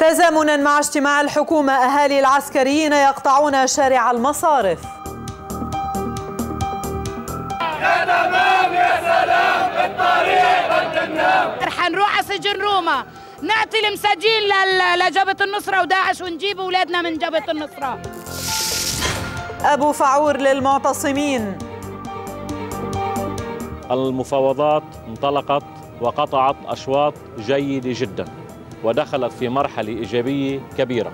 تزامنا مع اجتماع الحكومة أهالي العسكريين يقطعون شارع المصارف يا تمام يا سلام الطريق رح نروح على سجن روما نعطي المساجين لجبهة النصرة وداعش ونجيب أولادنا من جبهة النصرة أبو فعور للمعتصمين المفاوضات انطلقت وقطعت أشواط جيدة جداً ودخلت في مرحلة إيجابية كبيرة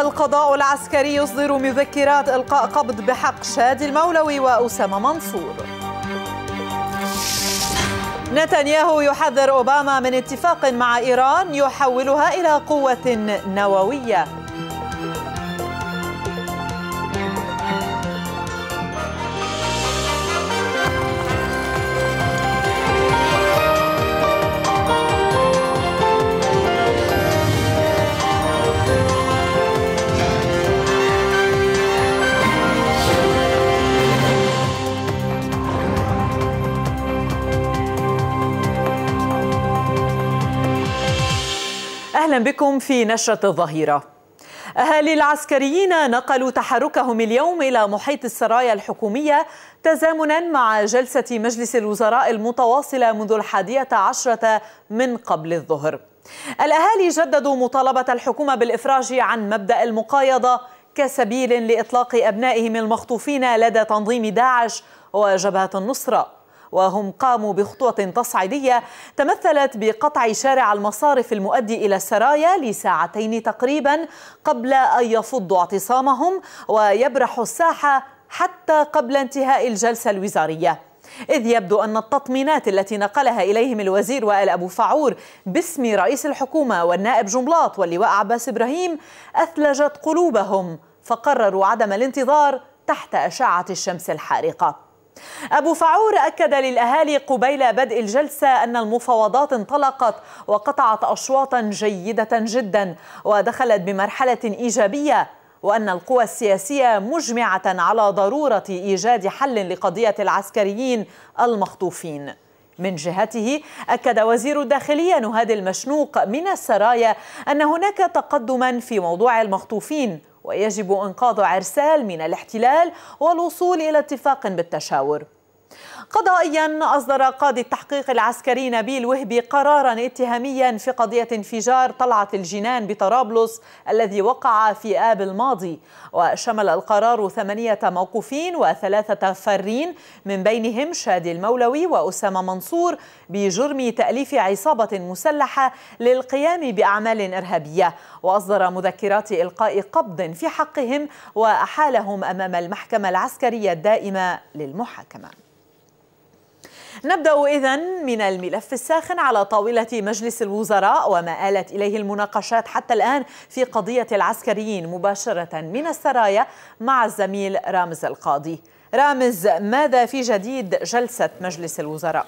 القضاء العسكري يصدر مذكرات إلقاء قبض بحق شادي المولوي وأسامة منصور نتنياهو يحذر أوباما من اتفاق مع إيران يحولها إلى قوة نووية أهلا بكم في نشرة الظهيرة أهالي العسكريين نقلوا تحركهم اليوم إلى محيط السرايا الحكومية تزامنا مع جلسة مجلس الوزراء المتواصلة منذ الحادية عشرة من قبل الظهر الأهالي جددوا مطالبة الحكومة بالإفراج عن مبدأ المقايضة كسبيل لإطلاق أبنائهم المخطوفين لدى تنظيم داعش وجبهة النصرة وهم قاموا بخطوة تصعيدية تمثلت بقطع شارع المصارف المؤدي إلى السرايا لساعتين تقريبا قبل أن يفضوا اعتصامهم ويبرحوا الساحة حتى قبل انتهاء الجلسة الوزارية إذ يبدو أن التطمينات التي نقلها إليهم الوزير وائل أبو فعور باسم رئيس الحكومة والنائب جنبلاط واللواء عباس إبراهيم أثلجت قلوبهم فقرروا عدم الانتظار تحت أشعة الشمس الحارقة أبو فعور أكد للأهالي قبيل بدء الجلسة أن المفاوضات انطلقت وقطعت أشواطا جيدة جدا ودخلت بمرحلة إيجابية وأن القوى السياسية مجمعة على ضرورة إيجاد حل لقضية العسكريين المخطوفين من جهته أكد وزير الداخلية نهاد المشنوق من السرايا أن هناك تقدما في موضوع المخطوفين ويجب إنقاذ عرسال من الاحتلال والوصول إلى اتفاق بالتشاور قضائيا أصدر قاضي التحقيق العسكري نبيل وهبي قرارا اتهاميا في قضية انفجار طلعة الجنان بطرابلس الذي وقع في آب الماضي وشمل القرار ثمانية موقوفين وثلاثة فرين من بينهم شادي المولوي وأسامة منصور بجرم تأليف عصابة مسلحة للقيام بأعمال إرهابية وأصدر مذكرات إلقاء قبض في حقهم وأحالهم أمام المحكمة العسكرية الدائمة للمحاكمة نبدأ إذا من الملف الساخن على طاولة مجلس الوزراء وما آلت إليه المناقشات حتى الآن في قضية العسكريين مباشرة من السرايا مع الزميل رامز القاضي رامز ماذا في جديد جلسة مجلس الوزراء؟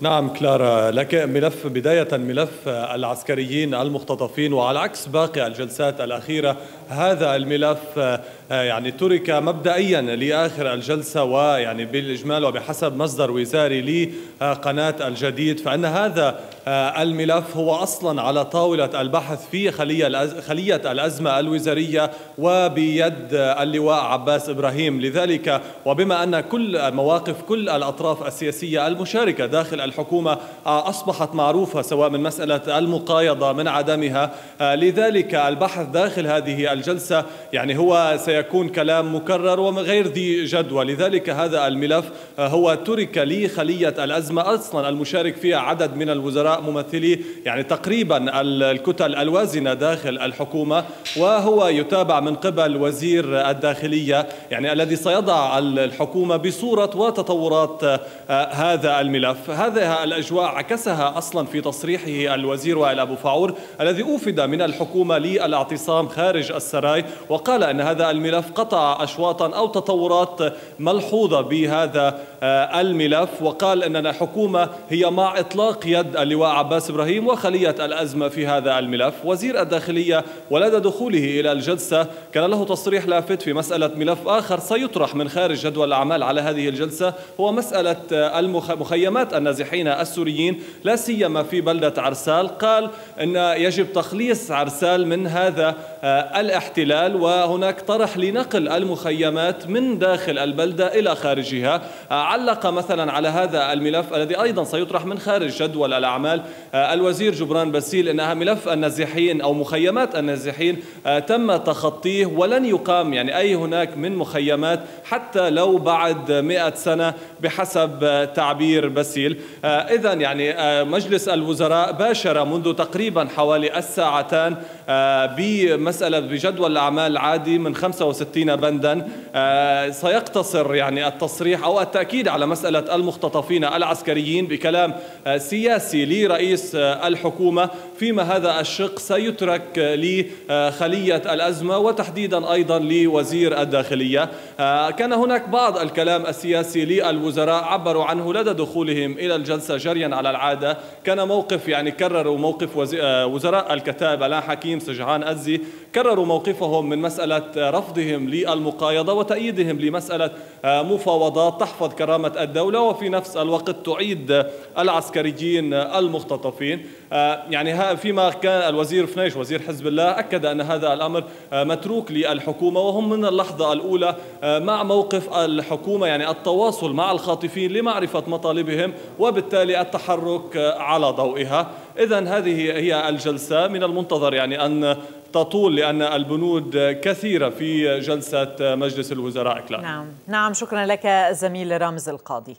نعم كلارا لك ملف بداية ملف العسكريين المختطفين وعلى عكس باقي الجلسات الأخيرة هذا الملف آه، يعني ترك مبدئيا لاخر الجلسه ويعني بالاجمال وبحسب مصدر وزاري لقناه الجديد فان هذا آه، الملف هو اصلا على طاوله البحث في خليه خليه الازمه الوزاريه وبيد اللواء عباس ابراهيم لذلك وبما ان كل مواقف كل الاطراف السياسيه المشاركه داخل الحكومه آه، اصبحت معروفه سواء من مساله المقايضه من عدمها لذلك البحث داخل هذه الجلسة يعني هو سيكون كلام مكرر وغير ذي جدوى لذلك هذا الملف آه، هو ترك لي خلية الأزمة أصلا المشارك فيها عدد من الوزراء ممثلي يعني تقريبا الكتل الوازنة داخل الحكومة وهو يتابع من قبل وزير الداخلية يعني الذي سيضع الحكومة بصورة وتطورات آه، آه، هذا الملف هذه الأجواء عكسها أصلا في تصريحه الوزير وائل أبو فاعور الذي أوفد من الحكومة للاعتصام خارج السراي وقال أن هذا الملف قطع أشواطا أو تطورات ملحوظة بهذا آه، الملف وقال أننا حكومة هي مع إطلاق يد اللواء عباس إبراهيم وخلية الأزمة في هذا الملف وزير الداخلية ولدى دخوله إلى الجلسة كان له تصريح لافت في مسألة ملف آخر سيطرح من خارج جدول الأعمال على هذه الجلسة هو مسألة آه، المخيمات النازحين السوريين لا سيما في بلدة عرسال قال أن يجب تخليص عرسال من هذا آه، الاحتلال وهناك طرح لنقل المخيمات من داخل البلدة إلى خارجها علق مثلا على هذا الملف الذي أيضا سيطرح من خارج جدول الأعمال آه، الوزير جبران باسيل انها ملف النازحين أو مخيمات النازحين آه، تم تخطيه ولن يقام يعني أي هناك من مخيمات حتى لو بعد مئة سنة بحسب آه، تعبير باسيل إذا يعني مجلس الوزراء باشر منذ تقريبا حوالي الساعتان بمسألة بجدول الأعمال العادي من 65 بندا سيقتصر يعني التصريح أو التأكيد التأكيد على مسألة المختطفين العسكريين بكلام سياسي لرئيس الحكومة فيما هذا الشق سيترك لخلية آه، الأزمة وتحديدا أيضا لوزير الداخلية آه، كان هناك بعض الكلام السياسي للوزراء عبروا عنه لدى دخولهم إلى الجلسة جريا على العادة كان موقف يعني كرروا موقف آه، وزراء الكتاب الان حكيم سجعان أزي كرروا موقفهم من مسألة رفضهم للمقايضة وتأييدهم لمسألة مفاوضات تحفظ كرامة الدولة وفي نفس الوقت تعيد العسكريين المختطفين آه، يعني فيما كان الوزير فنيش وزير حزب الله أكد أن هذا الأمر آه، متروك للحكومة وهم من اللحظة الأولى آه، مع موقف الحكومة يعني التواصل مع الخاطفين لمعرفة مطالبهم وبالتالي التحرك على ضوئها إذا هذه هي الجلسة من المنتظر يعني أن تطول لأن البنود كثيرة في جلسة مجلس الوزراء كلارا نعم نعم شكرا لك زميل رامز القاضي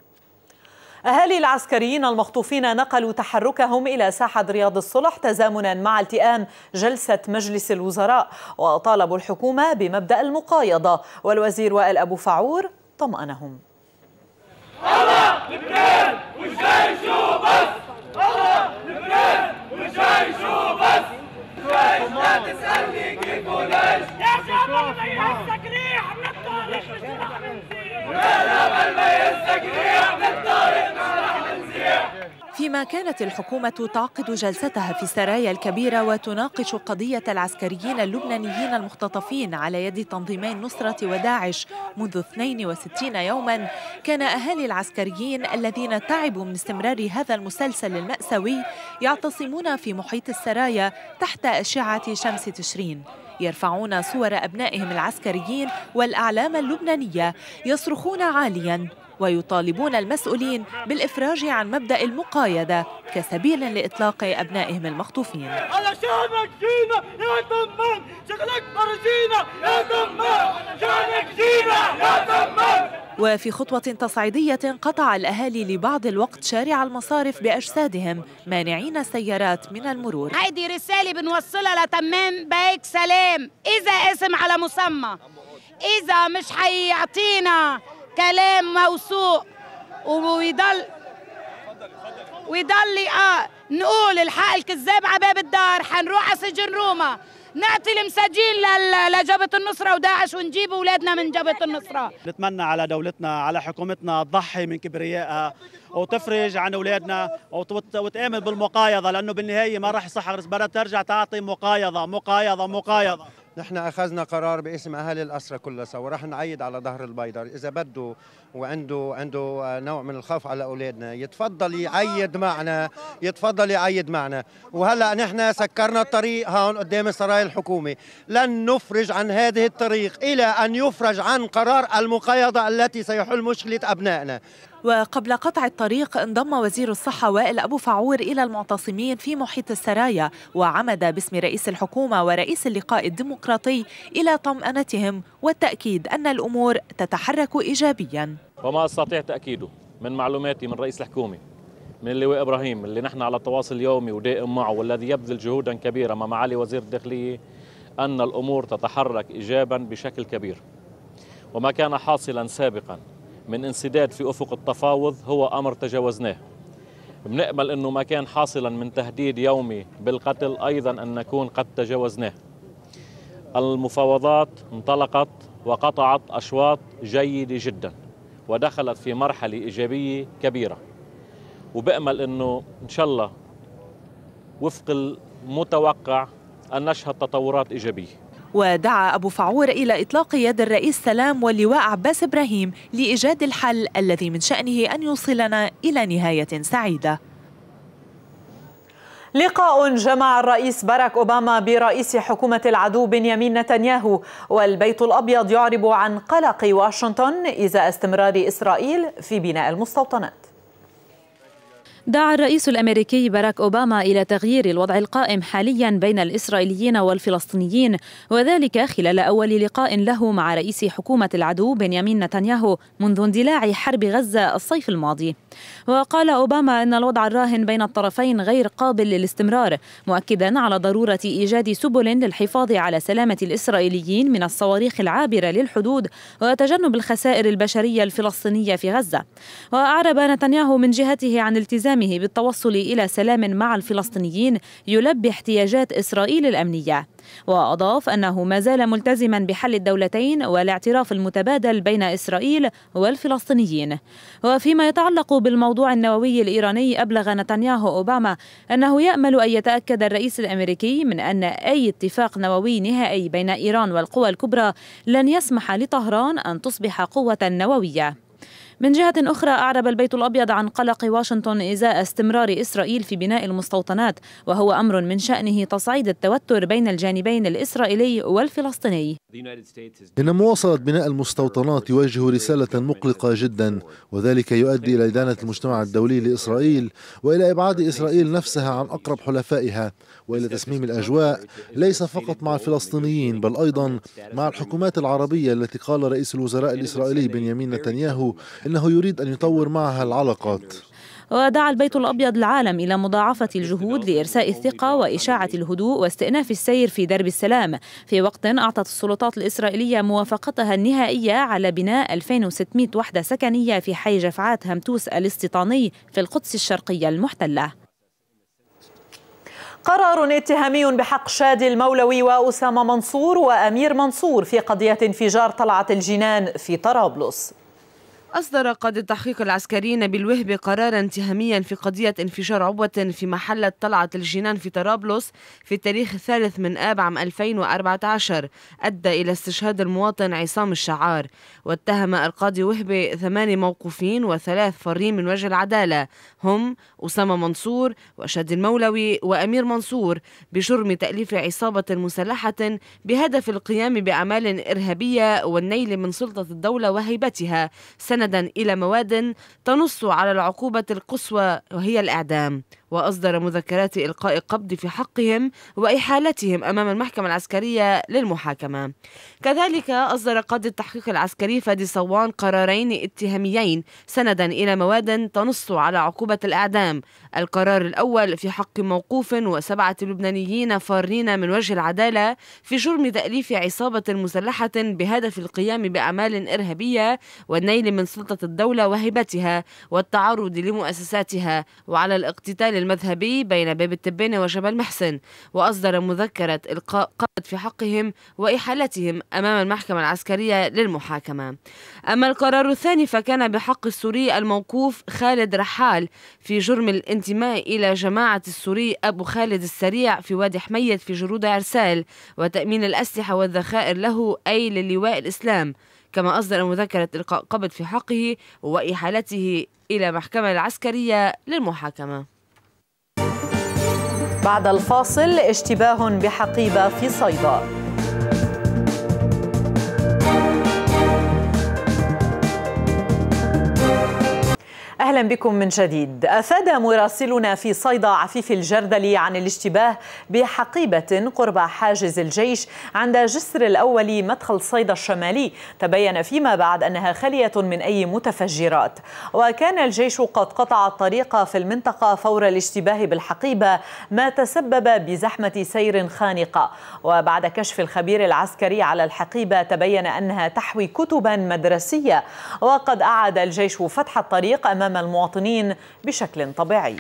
أهالي العسكريين المخطوفين نقلوا تحركهم إلى ساحة رياض الصلح تزامنا مع التئام جلسة مجلس الوزراء وطالبوا الحكومة بمبدأ المقايضة والوزير وائل أبو فعور طمأنهم الله لبنان والجيش وبس الله لبنان والجيش وبس جيبولاش لا تسألني كيف جيبولاش يا شباب ما يهزك ريح من الطريق مش لا لا ما يهزك فيما كانت الحكومة تعقد جلستها في السرايا الكبيرة وتناقش قضية العسكريين اللبنانيين المختطفين على يد تنظيمي النصرة وداعش منذ 62 يوما كان أهالي العسكريين الذين تعبوا من استمرار هذا المسلسل المأساوي يعتصمون في محيط السرايا تحت أشعة شمس تشرين يرفعون صور أبنائهم العسكريين والأعلام اللبنانية يصرخون عالياً ويطالبون المسؤولين بالإفراج عن مبدأ المقايدة كسبيل لإطلاق أبنائهم المخطوفين علشانك جينا يا دمام شغلك فرجينا يا دمام شغلك جينا يا دمام وفي خطوة تصعيدية قطع الأهالي لبعض الوقت شارع المصارف بأجسادهم مانعين السيارات من المرور هيدي رسالة بنوصلها لتمام بيك سلام إذا اسم على مسمى إذا مش حيعطينا كلام موثوق ويضل ويضل اه نقول الحق الكذاب على باب الدار حنروح على سجن روما نعطي المساجين لجبهه النصره وداعش ونجيب اولادنا من جبهه النصره نتمنى على دولتنا على حكومتنا تضحي من كبريائها وتفرج عن اولادنا وتامن بالمقايضه لانه بالنهايه ما راح يصح بدها ترجع تعطي مقايضه مقايضه مقايضه نحن اخذنا قرار باسم اهالي الاسرى كلها وراح نعيد على ظهر البيدر اذا بده وعنده عنده نوع من الخوف على اولادنا يتفضل يعيد معنا يتفضل يعيد معنا وهلا نحن سكرنا الطريق هون قدام السراي الحكومي لن نفرج عن هذه الطريق الى ان يفرج عن قرار المقايضه التي سيحل مشكله ابنائنا وقبل قطع الطريق انضم وزير الصحة وائل أبو فعور إلى المعتصمين في محيط السرايا وعمد باسم رئيس الحكومة ورئيس اللقاء الديمقراطي إلى طمأنتهم والتأكيد أن الأمور تتحرك إيجابيا وما أستطيع تأكيده من معلوماتي من رئيس الحكومة من اللواء إبراهيم اللي نحن على تواصل يومي ودائم معه والذي يبذل جهودا كبيرة مع معالي وزير الداخلية أن الأمور تتحرك إيجابا بشكل كبير وما كان حاصلا سابقا من انسداد في أفق التفاوض هو أمر تجاوزناه بنأمل أنه ما كان حاصلا من تهديد يومي بالقتل أيضا أن نكون قد تجاوزناه المفاوضات انطلقت وقطعت أشواط جيدة جدا ودخلت في مرحلة إيجابية كبيرة وبأمل أنه إن شاء الله وفق المتوقع أن نشهد تطورات إيجابية ودعا أبو فعور إلى إطلاق يد الرئيس سلام واللواء عباس إبراهيم لإيجاد الحل الذي من شأنه أن يوصلنا إلى نهاية سعيدة لقاء جمع الرئيس باراك أوباما برئيس حكومة العدو بنيامين نتنياهو والبيت الأبيض يعرب عن قلق واشنطن إزاء استمرار إسرائيل في بناء المستوطنات دعا الرئيس الامريكي باراك اوباما الى تغيير الوضع القائم حاليا بين الاسرائيليين والفلسطينيين وذلك خلال اول لقاء له مع رئيس حكومه العدو بنيامين نتنياهو منذ اندلاع حرب غزه الصيف الماضي. وقال اوباما ان الوضع الراهن بين الطرفين غير قابل للاستمرار، مؤكدا على ضروره ايجاد سبل للحفاظ على سلامه الاسرائيليين من الصواريخ العابره للحدود وتجنب الخسائر البشريه الفلسطينيه في غزه. واعرب نتنياهو من جهته عن التزام واهتمامه بالتوصل إلى سلام مع الفلسطينيين يلبي احتياجات إسرائيل الأمنية وأضاف أنه ما زال ملتزما بحل الدولتين والاعتراف المتبادل بين إسرائيل والفلسطينيين وفيما يتعلق بالموضوع النووي الإيراني أبلغ نتنياهو أوباما أنه يأمل أن يتأكد الرئيس الأمريكي من أن أي اتفاق نووي نهائي بين إيران والقوى الكبرى لن يسمح لطهران أن تصبح قوة نووية من جهة أخرى أعرب البيت الأبيض عن قلق واشنطن إزاء استمرار إسرائيل في بناء المستوطنات وهو أمر من شأنه تصعيد التوتر بين الجانبين الإسرائيلي والفلسطيني إن مواصلة بناء المستوطنات يوجه رسالة مقلقة جدا وذلك يؤدي إلى إدانة المجتمع الدولي لإسرائيل وإلى إبعاد إسرائيل نفسها عن أقرب حلفائها وإلى تسميم الأجواء ليس فقط مع الفلسطينيين بل أيضا مع الحكومات العربية التي قال رئيس الوزراء الإسرائيلي بنيامين نتنياهو إنه يريد أن يطور معها العلاقات ودعا البيت الأبيض العالم إلى مضاعفة الجهود لإرساء الثقة وإشاعة الهدوء واستئناف السير في درب السلام في وقت أعطت السلطات الإسرائيلية موافقتها النهائية على بناء 2600 وحدة سكنية في حي جفعات همتوس الاستيطاني في القدس الشرقية المحتلة قرار اتهامي بحق شادي المولوي وأسامة منصور وأمير منصور في قضية انفجار طلعة الجنان في طرابلس أصدر قاضي التحقيق العسكري نبيل وهبي قرارا اتهاميا في قضية انفجار عبوة في محلة طلعة الجنان في طرابلس في التاريخ الثالث من آب عام 2014 أدى إلى استشهاد المواطن عصام الشعار واتهم القاضي وهبي ثماني موقوفين وثلاث فارين من وجه العدالة هم أسامة منصور وشاد المولوي وأمير منصور بجرم تأليف عصابة مسلحة بهدف القيام بأعمال إرهابية والنيل من سلطة الدولة وهيبتها مستندا إلى مواد تنص على العقوبة القصوى وهي الإعدام وأصدر مذكرات إلقاء قبض في حقهم وإحالتهم أمام المحكمة العسكرية للمحاكمة كذلك أصدر قاضي التحقيق العسكري فادي صوان قرارين اتهاميين سندا إلى مواد تنص على عقوبة الإعدام القرار الأول في حق موقوف وسبعة لبنانيين فارين من وجه العدالة في جرم تأليف عصابة مسلحة بهدف القيام بأعمال إرهابية والنيل من سلطة الدولة وهبتها والتعرض لمؤسساتها وعلى الاقتتال المذهبي بين باب التبانة وجبل محسن وأصدر مذكرة إلقاء قبض في حقهم وإحالتهم أمام المحكمة العسكرية للمحاكمة أما القرار الثاني فكان بحق السوري الموقوف خالد رحال في جرم الانتماء إلى جماعة السوري أبو خالد السريع في وادي حميد في جرود عرسال وتأمين الأسلحة والذخائر له أي للواء الإسلام كما أصدر مذكرة إلقاء قبض في حقه وإحالته إلى محكمة العسكرية للمحاكمة بعد الفاصل اشتباه بحقيبة في صيدا أهلا بكم من جديد أفاد مراسلنا في صيدا عفيف الجردلي عن الاشتباه بحقيبة قرب حاجز الجيش عند جسر الأول مدخل صيدا الشمالي تبين فيما بعد أنها خالية من أي متفجرات وكان الجيش قد قطع الطريق في المنطقة فور الاشتباه بالحقيبة ما تسبب بزحمة سير خانقة وبعد كشف الخبير العسكري على الحقيبة تبين أنها تحوي كتبا مدرسية وقد أعاد الجيش فتح الطريق أمام المواطنين بشكل طبيعي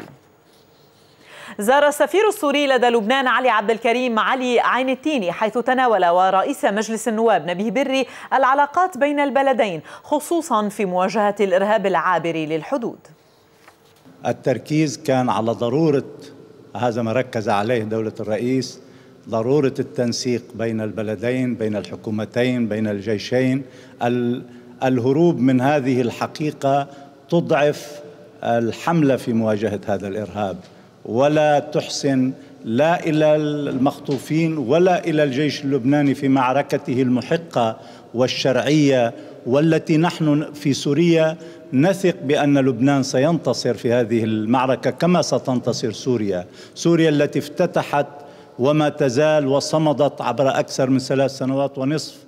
زار السفير السوري لدى لبنان علي عبد الكريم علي عين التيني حيث تناول ورئيس مجلس النواب نبيه بري العلاقات بين البلدين خصوصا في مواجهة الإرهاب العابر للحدود التركيز كان على ضرورة هذا ما ركز عليه دولة الرئيس ضرورة التنسيق بين البلدين بين الحكومتين بين الجيشين الهروب من هذه الحقيقة تضعف الحملة في مواجهة هذا الإرهاب ولا تحسن لا إلى المخطوفين ولا إلى الجيش اللبناني في معركته المحقة والشرعية والتي نحن في سوريا نثق بأن لبنان سينتصر في هذه المعركة كما ستنتصر سوريا سوريا التي افتتحت وما تزال وصمدت عبر أكثر من ثلاث سنوات ونصف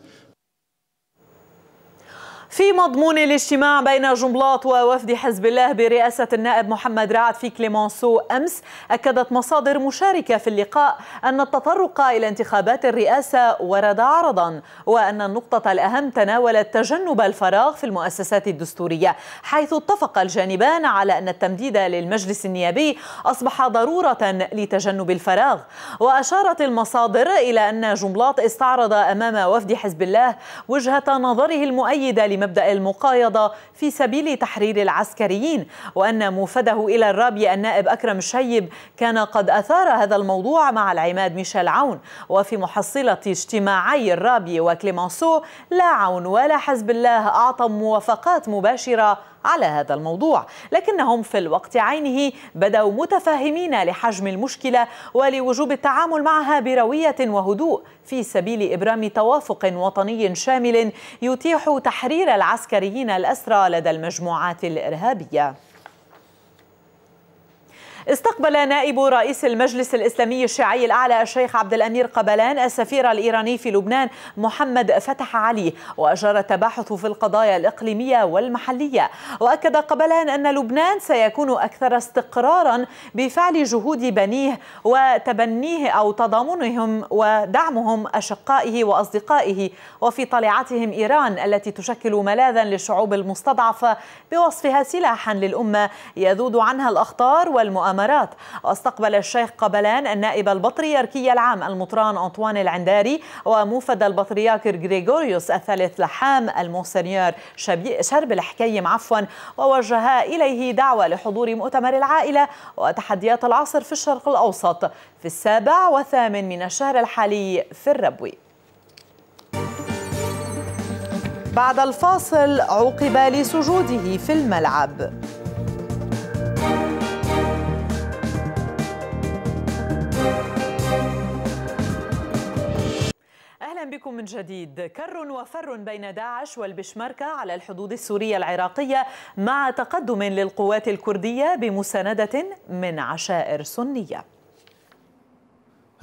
في مضمون الاجتماع بين جنبلاط ووفد حزب الله برئاسة النائب محمد رعد في كليمونسو أمس أكدت مصادر مشاركة في اللقاء أن التطرق إلى انتخابات الرئاسة ورد عرضا وأن النقطة الأهم تناولت تجنب الفراغ في المؤسسات الدستورية حيث اتفق الجانبان على أن التمديد للمجلس النيابي أصبح ضرورة لتجنب الفراغ وأشارت المصادر إلى أن جنبلاط استعرض أمام وفد حزب الله وجهة نظره المؤيدة لمبدأ مبدأ المقايضة في سبيل تحرير العسكريين وأن موفده إلى الرابية النائب أكرم الشيب كان قد أثار هذا الموضوع مع العماد ميشيل عون وفي محصلة اجتماعي الرابية وكليمانسو لا عون ولا حزب الله أعطى موافقات مباشرة على هذا الموضوع لكنهم في الوقت عينه بدوا متفاهمين لحجم المشكلة ولوجوب التعامل معها بروية وهدوء في سبيل إبرام توافق وطني شامل يتيح تحرير العسكريين الأسرى لدى المجموعات الإرهابية استقبل نائب رئيس المجلس الإسلامي الشيعي الأعلى الشيخ عبد الأمير قبلان السفير الإيراني في لبنان محمد فتح علي وأجرى التباحث في القضايا الإقليمية والمحلية وأكد قبلان أن لبنان سيكون أكثر استقرارا بفعل جهود بنيه وتبنيه أو تضامنهم ودعمهم أشقائه وأصدقائه وفي طلعتهم إيران التي تشكل ملاذا للشعوب المستضعفة بوصفها سلاحا للأمة يذود عنها الأخطار والمؤامرات المؤامرات واستقبل الشيخ قبلان النائب البطريركي العام المطران أنطوان العنداري وموفد البطريرك غريغوريوس الثالث لحام المونسنيور شرب الحكيم عفوا ووجها إليه دعوة لحضور مؤتمر العائلة وتحديات العصر في الشرق الأوسط في السابع والثامن من الشهر الحالي في الربوي بعد الفاصل عوقب لسجوده في الملعب بكم من جديد كر وفر بين داعش والبشمركة على الحدود السورية العراقية مع تقدم للقوات الكردية بمساندة من عشائر سنية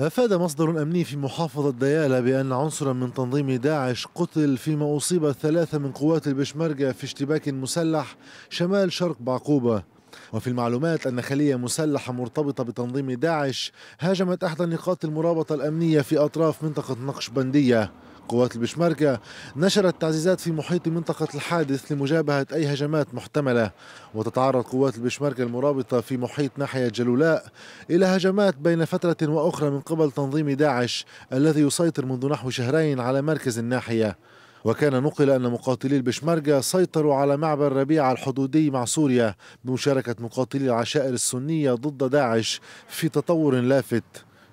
أفاد مصدر أمني في محافظة ديالى بأن عنصرا من تنظيم داعش قتل فيما أصيب ثلاثة من قوات البشمركة في اشتباك مسلح شمال شرق بعقوبة وفي المعلومات أن خلية مسلحة مرتبطة بتنظيم داعش هاجمت إحدى نقاط المرابطة الأمنية في أطراف منطقة بندية قوات البشمركة نشرت تعزيزات في محيط منطقة الحادث لمجابهة أي هجمات محتملة وتتعرض قوات البشمركة المرابطة في محيط ناحية جلولاء إلى هجمات بين فترة وأخرى من قبل تنظيم داعش الذي يسيطر منذ نحو شهرين على مركز الناحية وكان نقل أن مقاتلي البشمركة سيطروا على معبر ربيع الحدودي مع سوريا بمشاركة مقاتلي العشائر السنية ضد داعش في تطور لافت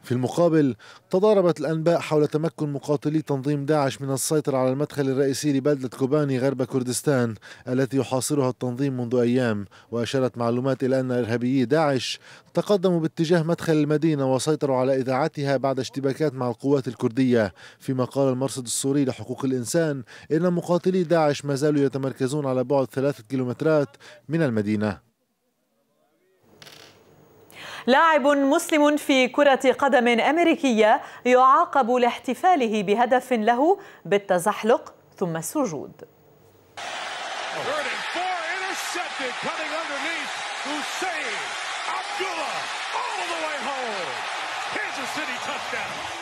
في المقابل تضاربت الأنباء حول تمكن مقاتلي تنظيم داعش من السيطرة على المدخل الرئيسي لبلدة كوباني غرب كردستان التي يحاصرها التنظيم منذ أيام وأشارت معلومات إلى أن إرهابيي داعش تقدموا باتجاه مدخل المدينة وسيطروا على إذاعتها بعد اشتباكات مع القوات الكردية فيما قال المرصد السوري لحقوق الإنسان إن مقاتلي داعش ما زالوا يتمركزون على بعد ثلاثة كيلومترات من المدينة لاعب مسلم في كرة قدم أمريكية يعاقب لاحتفاله بهدف له بالتزحلق ثم السجود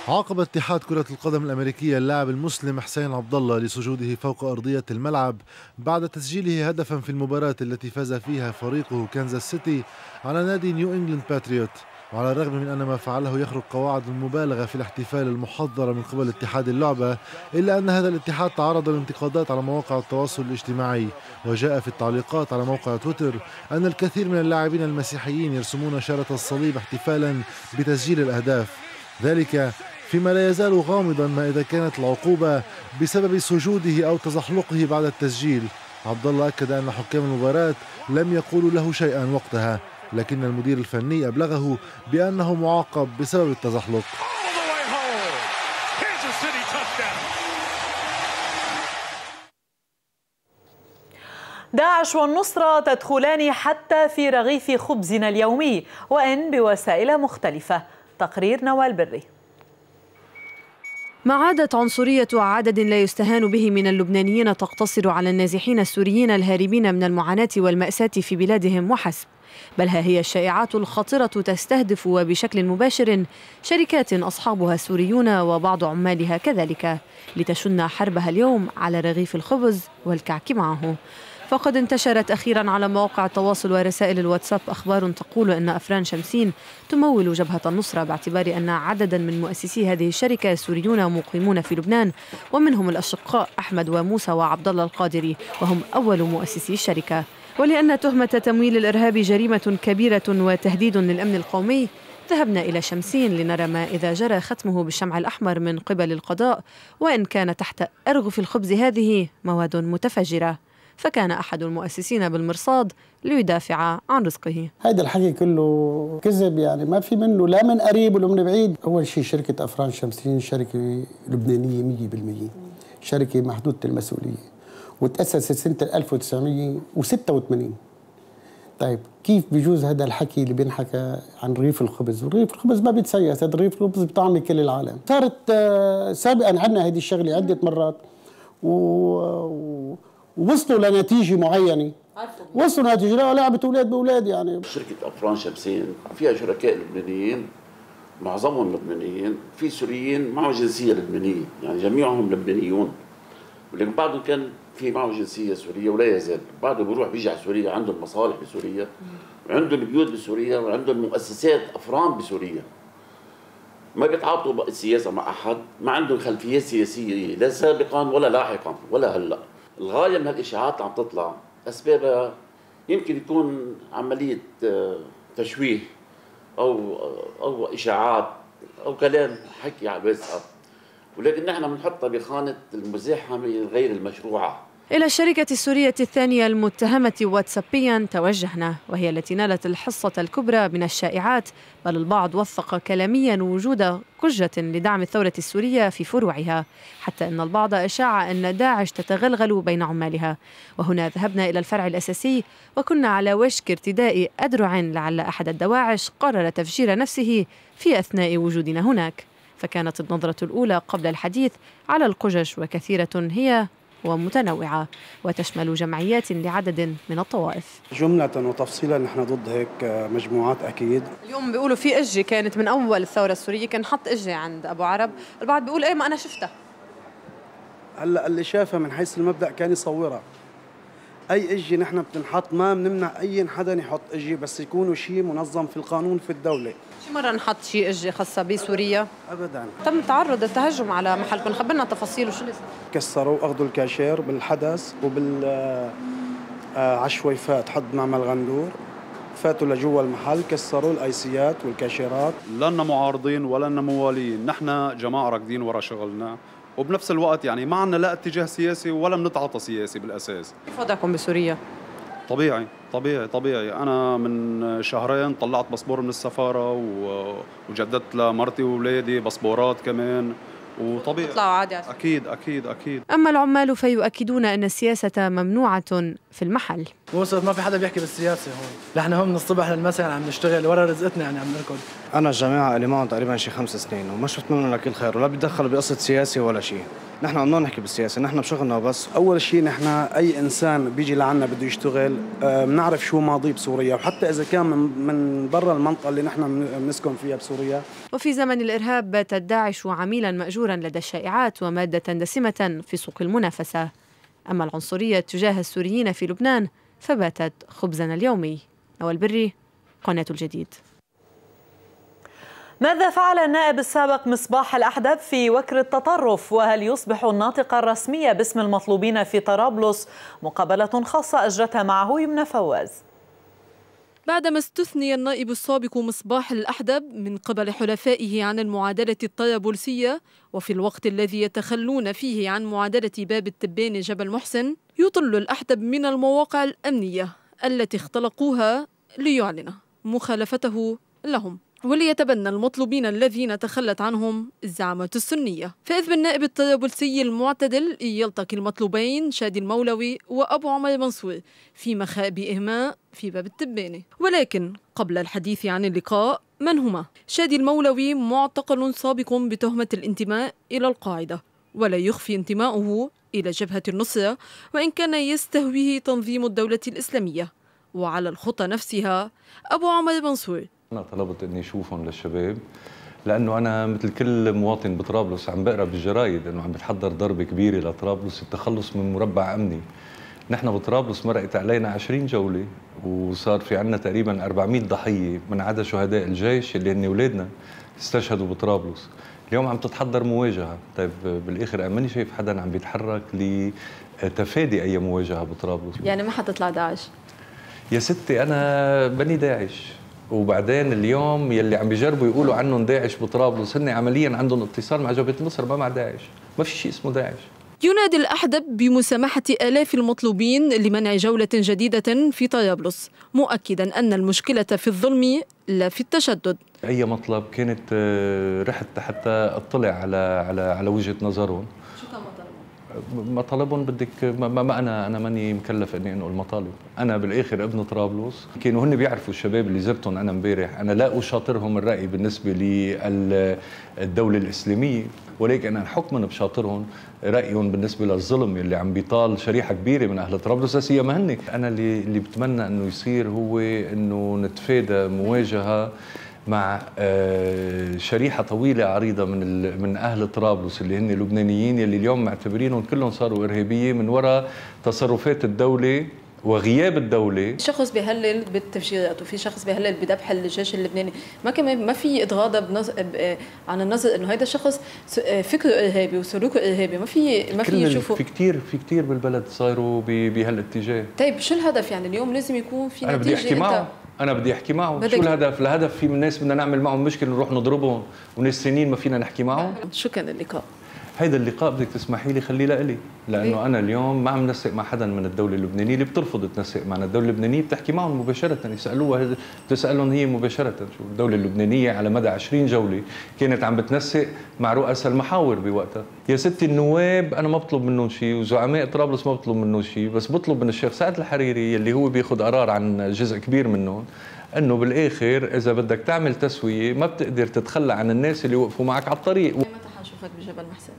عاقب اتحاد كرة القدم الأمريكية اللاعب المسلم حسين عبد الله لسجوده فوق أرضية الملعب بعد تسجيله هدفا في المباراة التي فاز فيها فريقه كانزاس سيتي على نادي نيو إنجلاند باتريوت وعلى الرغم من أن ما فعله يخرق قواعد المبالغة في الاحتفال المحضرة من قبل اتحاد اللعبة إلا أن هذا الاتحاد تعرض لانتقادات على مواقع التواصل الاجتماعي وجاء في التعليقات على موقع تويتر أن الكثير من اللاعبين المسيحيين يرسمون شارة الصليب احتفالا بتسجيل الأهداف ذلك فيما لا يزال غامضا ما اذا كانت العقوبه بسبب سجوده او تزحلقه بعد التسجيل عبد الله اكد ان حكام المباراه لم يقولوا له شيئا وقتها لكن المدير الفني ابلغه بانه معاقب بسبب التزحلق داعش والنصرة تدخلان حتى في رغيف خبزنا اليومي وإن بوسائل مختلفة تقرير نوال بري ما عادت عنصرية عدد لا يستهان به من اللبنانيين تقتصر على النازحين السوريين الهاربين من المعاناة والمأساة في بلادهم وحسب بل ها هي الشائعات الخطرة تستهدف وبشكل مباشر شركات أصحابها السوريون وبعض عمالها كذلك لتشن حربها اليوم على رغيف الخبز والكعك معه فقد انتشرت أخيرا على مواقع التواصل ورسائل الواتساب أخبار تقول أن أفران شمسين تمول جبهة النصرة باعتبار أن عددا من مؤسسي هذه الشركة سوريون مقيمون في لبنان ومنهم الأشقاء أحمد وموسى وعبد الله القادري وهم أول مؤسسي الشركة ولأن تهمة تمويل الإرهاب جريمة كبيرة وتهديد للأمن القومي ذهبنا إلى شمسين لنرى ما إذا جرى ختمه بالشمع الأحمر من قبل القضاء وإن كان تحت أرغف الخبز هذه مواد متفجرة فكان أحد المؤسسين بالمرصاد ليدافع عن رزقه هيدا الحكي كله كذب يعني ما في منه لا من قريب ولا من بعيد أول شيء شركة أفران شمسين شركة لبنانية 100% شركة محدودة المسؤولية وتأسست سنة 1986 طيب كيف بيجوز هذا الحكي اللي بينحكى عن رغيف الخبز رغيف الخبز ما بيتسيس هذا رغيف الخبز بطعم كل العالم صارت آه، سابقا عندنا هذه الشغلة عدة مرات و... وصلوا لنتيجه معينه وصلوا لنتيجه لا لعبت اولاد باولاد يعني شركه افران شمسين فيها شركاء لبنانيين معظمهم لبنانيين في سوريين معه جنسيه لبنانيه يعني جميعهم لبنانيون ولكن بعضهم كان في معه جنسيه سوريه ولا يزال بعضهم بيروح بيجي على سوريا عندهم مصالح بسوريا وعندهم بيوت بسوريا وعندهم مؤسسات افران بسوريا ما بيتعاطوا السياسه مع احد ما عندهم خلفيه سياسيه لا سابقا ولا لاحقا ولا هلا الغايه من هالاشاعات اللي عم تطلع اسبابها يمكن يكون عمليه آه، تشويه او آه، او اشاعات او كلام حكي على الواتساب ولكن نحن بنحطها بخانه المزاحمه غير المشروعه إلى الشركة السورية الثانية المتهمة واتسابيا توجهنا وهي التي نالت الحصة الكبرى من الشائعات بل البعض وثق كلاميا وجود كجة لدعم الثورة السورية في فروعها حتى أن البعض أشاع أن داعش تتغلغل بين عمالها وهنا ذهبنا إلى الفرع الأساسي وكنا على وشك ارتداء أدرع لعل أحد الدواعش قرر تفجير نفسه في أثناء وجودنا هناك فكانت النظرة الأولى قبل الحديث على القجش وكثيرة هي ومتنوعة وتشمل جمعيات لعدد من الطوائف جملة وتفصيلا نحن ضد هيك مجموعات أكيد اليوم بيقولوا في اجه كانت من أول الثورة السورية كان حط اجه عند أبو عرب البعض بيقول إيه ما أنا شفتها هلا اللي شافها من حيث المبدأ كان يصورها اي اجي نحن بتنحط ما بنمنع اي حدا يحط اجي بس يكونوا شيء منظم في القانون في الدوله شي مره نحط شيء اجي خاصه بسوريا ابدا تم تعرض التهجم على محلكم خبرنا تفاصيل وشو اللي صار كسروا اخذوا الكاشير بالحدث وبال آه، آه، عشويفات حد معمل غندور فاتوا لجوا المحل كسروا الايسيات والكاشيرات لنا معارضين ولنا موالين نحن جماعه راكدين ورا شغلنا وبنفس الوقت يعني ما عندنا لا اتجاه سياسي ولا بنتعاطى سياسي بالاساس كيف وضعكم بسوريا؟ طبيعي طبيعي طبيعي انا من شهرين طلعت باسبور من السفاره وجددت لمرتي واولادي باسبورات كمان وطبيعي تطلعوا عادي اكيد اكيد اكيد اما العمال فيؤكدون ان السياسه ممنوعه في المحل موسف ما في حدا بيحكي بالسياسه هون نحن هون من الصبح للمساء يعني عم نشتغل ورا رزقتنا يعني عم نركض انا الجماعه اللي معهم تقريبا شي خمس سنين وما شفت منهم لكل خير ولا بيتدخلوا بقصه سياسه ولا شيء نحن عم نحكي بالسياسه نحن بشغلنا وبس اول شيء نحن اي انسان بيجي لعنا بده يشتغل آه، بنعرف شو ماضيه بسوريا وحتى اذا كان من, من برا المنطقه اللي نحن بنسكن فيها بسوريا وفي زمن الارهاب باتت داعش عميلا ماجورا لدى الشائعات وماده دسمه في سوق المنافسه اما العنصريه تجاه السوريين في لبنان فباتت خبزنا اليومي نوال بري قناة الجديد ماذا فعل النائب السابق مصباح الأحدب في وكر التطرف وهل يصبح الناطق الرسمية باسم المطلوبين في طرابلس مقابلة خاصة أجرتها معه يمنى فواز بعدما استثني النائب السابق مصباح الأحدب من قبل حلفائه عن المعادلة الطرابلسية وفي الوقت الذي يتخلون فيه عن معادلة باب التبان جبل محسن يطل الأحدب من المواقع الأمنية التي اختلقوها ليعلن مخالفته لهم وليتبنى المطلوبين الذين تخلت عنهم الزعامة السنية فإذ بالنائب الطرابلسي المعتدل يلتقي المطلوبين شادي المولوي وأبو عمر منصور في مخابئهما في باب التبانة ولكن قبل الحديث عن اللقاء من هما؟ شادي المولوي معتقل سابق بتهمة الانتماء إلى القاعدة ولا يخفي انتماؤه إلى جبهة النصرة وإن كان يستهويه تنظيم الدولة الإسلامية وعلى الخطى نفسها أبو عمر منصور أنا طلبت أني أشوفهم للشباب لانه انا مثل كل مواطن بطرابلس عم بقرا بالجرايد انه عم بتحضر ضربه كبيره لطرابلس التخلص من مربع امني نحن بطرابلس مرقت علينا 20 جولة وصار في عنا تقريبا 400 ضحية من عدا شهداء الجيش اللي هن أولادنا استشهدوا بطرابلس اليوم عم تتحضر مواجهة طيب بالآخر أنا ماني شايف حدا عم بيتحرك لتفادي أي مواجهة بطرابلس يعني ما حتطلع داعش يا ستي أنا بني داعش وبعدين اليوم يلي عم بيجربوا يقولوا عنهم داعش بطرابلس هن عمليا عندهم اتصال مع جبهه نصر ما مع داعش ما في شيء اسمه داعش ينادي الأحدب بمسامحة آلاف المطلوبين لمنع جولة جديدة في طرابلس مؤكدا أن المشكلة في الظلم لا في التشدد أي مطلب كانت آه، رحت حتى أطلع على على على وجهة نظرهم شو كان مطالبهم؟ مطالبهم بدك ما, ما أنا أنا ماني مكلف إني أنقل مطالب، أنا بالآخر ابن طرابلس، كانوا هن بيعرفوا الشباب اللي زرتهم أنا امبارح، أنا لا أشاطرهم الرأي بالنسبة للدولة آه، الإسلامية ولكن أنا حكما بشاطرهم رايهم بالنسبه للظلم اللي عم بيطال شريحه كبيره من اهل طرابلس سيما هن انا اللي اللي بتمنى انه يصير هو انه نتفادى مواجهه مع آه، شريحة طويلة عريضة من من أهل طرابلس اللي هن لبنانيين اللي اليوم معتبرينهم كلهم صاروا إرهابية من وراء تصرفات الدولة وغياب الدولة شخص بيهلل بالتفجيرات وفي شخص بيهلل بذبح الجيش اللبناني ما كمان ما في اتغاضى عن النظر انه هذا الشخص فكره ارهابي وسلوكه ارهابي ما في ما في يشوفه في كثير في كثير بالبلد صاروا بهالاتجاه طيب شو الهدف يعني اليوم لازم يكون في نتيجه أنا بدي أحكي معه. انا بدي احكي معه بدك. شو الهدف الهدف في ناس بدنا نعمل معهم مشكله نروح نضربهم وناس سنين ما فينا نحكي معهم شكرا اللقاء هيدا اللقاء بدك تسمحي لي خليه لإلي لانه انا اليوم ما عم نسق مع حدا من الدوله اللبنانيه اللي بترفض تنسق معنا الدوله اللبنانيه بتحكي معهم مباشره يسالوها بتسالهم هي مباشره شو الدوله اللبنانيه على مدى 20 جوله كانت عم بتنسق مع رؤساء المحاور بوقتها يا ستي النواب انا ما بطلب منهم شيء وزعماء طرابلس ما بطلب منهم شيء بس بطلب من الشيخ سعد الحريري اللي هو بياخذ قرار عن جزء كبير منهم انه بالاخر اذا بدك تعمل تسويه ما بتقدر تتخلى عن الناس اللي وقفوا معك على الطريق اشوفك بجبل محسن؟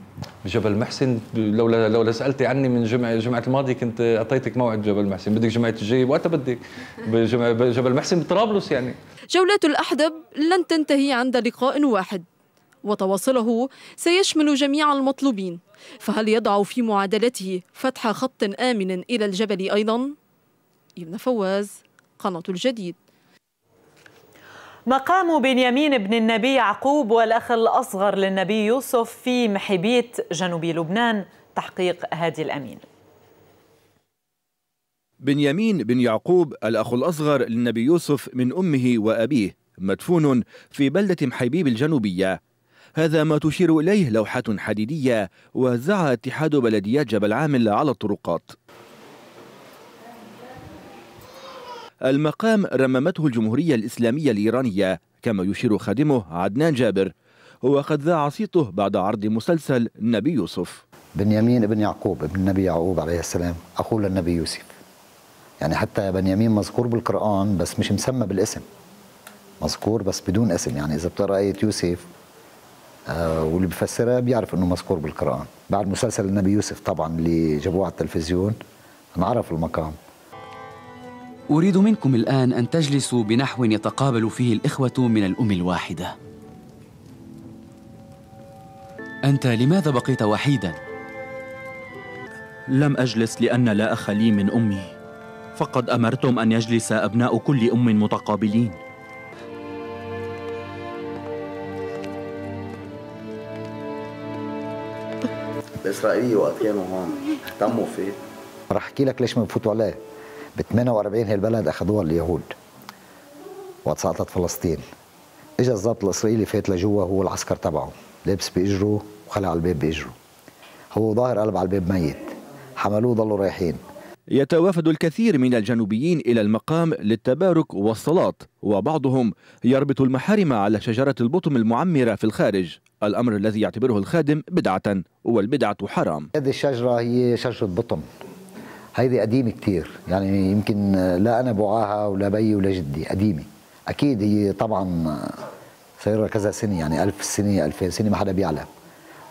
بجبل محسن لولا لولا سالتي عني من جمعه الجمعه الماضيه كنت اعطيتك موعد بجبل محسن بدك جمعه الجاي وقتها بدك بجبل محسن بطرابلس يعني جولات الأحدب لن تنتهي عند لقاء واحد وتواصله سيشمل جميع المطلوبين فهل يضع في معادلته فتح خط آمن إلى الجبل أيضا؟ ابن فواز قناة الجديد مقام بنيامين بن النبي يعقوب والأخ الأصغر للنبي يوسف في محبيت جنوب لبنان تحقيق هادي الأمين بنيامين بن يعقوب الأخ الأصغر للنبي يوسف من أمه وأبيه مدفون في بلدة محيبيب الجنوبية هذا ما تشير إليه لوحة حديدية وزعها اتحاد بلديات جبل عامل على الطرقات المقام رممته الجمهورية الإسلامية الإيرانية كما يشير خادمه عدنان جابر وقد ذاع صيته بعد عرض مسلسل نبي يوسف بنيامين ابن يعقوب ابن النبي يعقوب عليه السلام أخوه للنبي يوسف يعني حتى بنيامين مذكور بالقرآن بس مش مسمى بالاسم مذكور بس بدون اسم يعني إذا بتقرأ آية يوسف آه واللي بفسرها بيعرف انه مذكور بالقران بعد مسلسل النبي يوسف طبعا اللي جابوه على التلفزيون انعرف المقام أريد منكم الآن أن تجلسوا بنحو يتقابل فيه الإخوة من الأم الواحدة أنت لماذا بقيت وحيدا؟ لم أجلس لأن لا أخ لي من أمي فقد أمرتم أن يجلس أبناء كل أم متقابلين الإسرائيلي وقت كانوا هون اهتموا فيه رح أحكي لك ليش ما بفوتوا عليه ب 48 هي البلد اخذوها اليهود سقطت فلسطين اجى الضابط الاسرائيلي فات لجوا هو العسكر تبعه لابس باجره وخلع الباب باجره هو ظاهر قلب على الباب ميت حملوه ضلوا رايحين يتوافد الكثير من الجنوبيين إلى المقام للتبارك والصلاة وبعضهم يربط المحارم على شجرة البطم المعمرة في الخارج الأمر الذي يعتبره الخادم بدعة والبدعة حرام هذه الشجرة هي شجرة بطم هيدي قديمه كثير يعني يمكن لا انا بعاها ولا بي ولا جدي قديمه اكيد هي طبعا صايره كذا سنه يعني ألف سنه 2000 سنه ما حدا بيعلم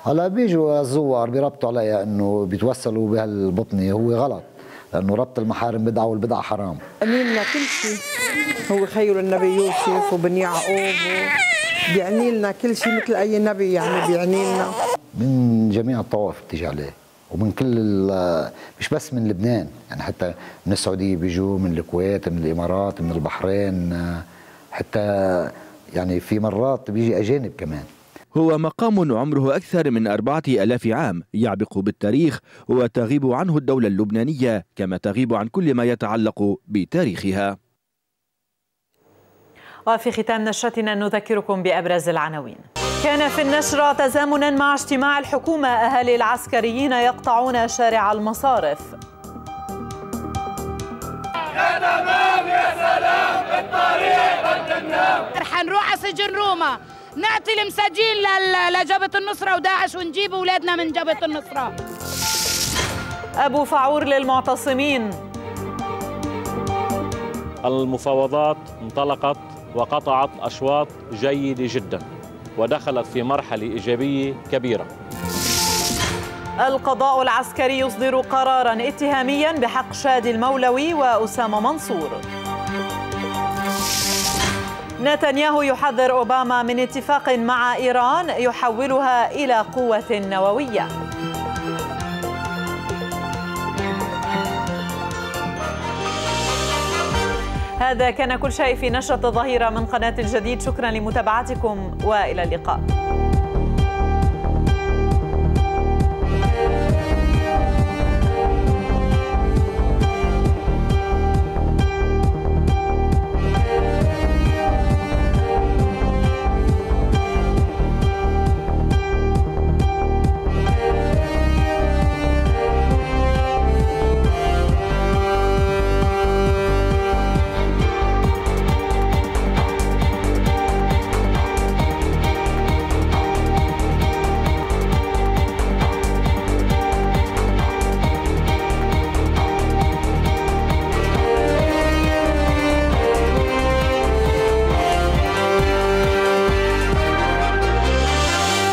هلا بيجوا الزوار بيربطوا عليها انه بيتوسلوا بهالبطنه هو غلط لانه ربط المحارم بدعه والبدعه حرام امين لكل شيء هو خير النبي يوسف وبن يعقوب بيعني لنا كل شيء مثل اي نبي يعني بيعني لنا من جميع الطوائف بتيجي عليه ومن كل مش بس من لبنان يعني حتى من السعوديه بيجوا من الكويت من الامارات من البحرين حتى يعني في مرات بيجي اجانب كمان هو مقام عمره أكثر من أربعة ألاف عام يعبق بالتاريخ وتغيب عنه الدولة اللبنانية كما تغيب عن كل ما يتعلق بتاريخها وفي ختام نشرتنا نذكركم بأبرز العناوين كان في النشرة تزامنا مع اجتماع الحكومة أهالي العسكريين يقطعون شارع المصارف يا تمام يا سلام الطريق رح حنروح على سجن روما نعطي المساجين لجبهة النصرة وداعش ونجيب أولادنا من جبهة النصرة أبو فعور للمعتصمين المفاوضات انطلقت وقطعت أشواط جيدة جداً ودخلت في مرحلة إيجابية كبيرة القضاء العسكري يصدر قرارا اتهاميا بحق شادي المولوي وأسامة منصور نتنياهو يحذر أوباما من اتفاق مع إيران يحولها إلى قوة نووية هذا كان كل شيء في نشرة الظهيرة من قناة الجديد شكرا لمتابعتكم وإلى اللقاء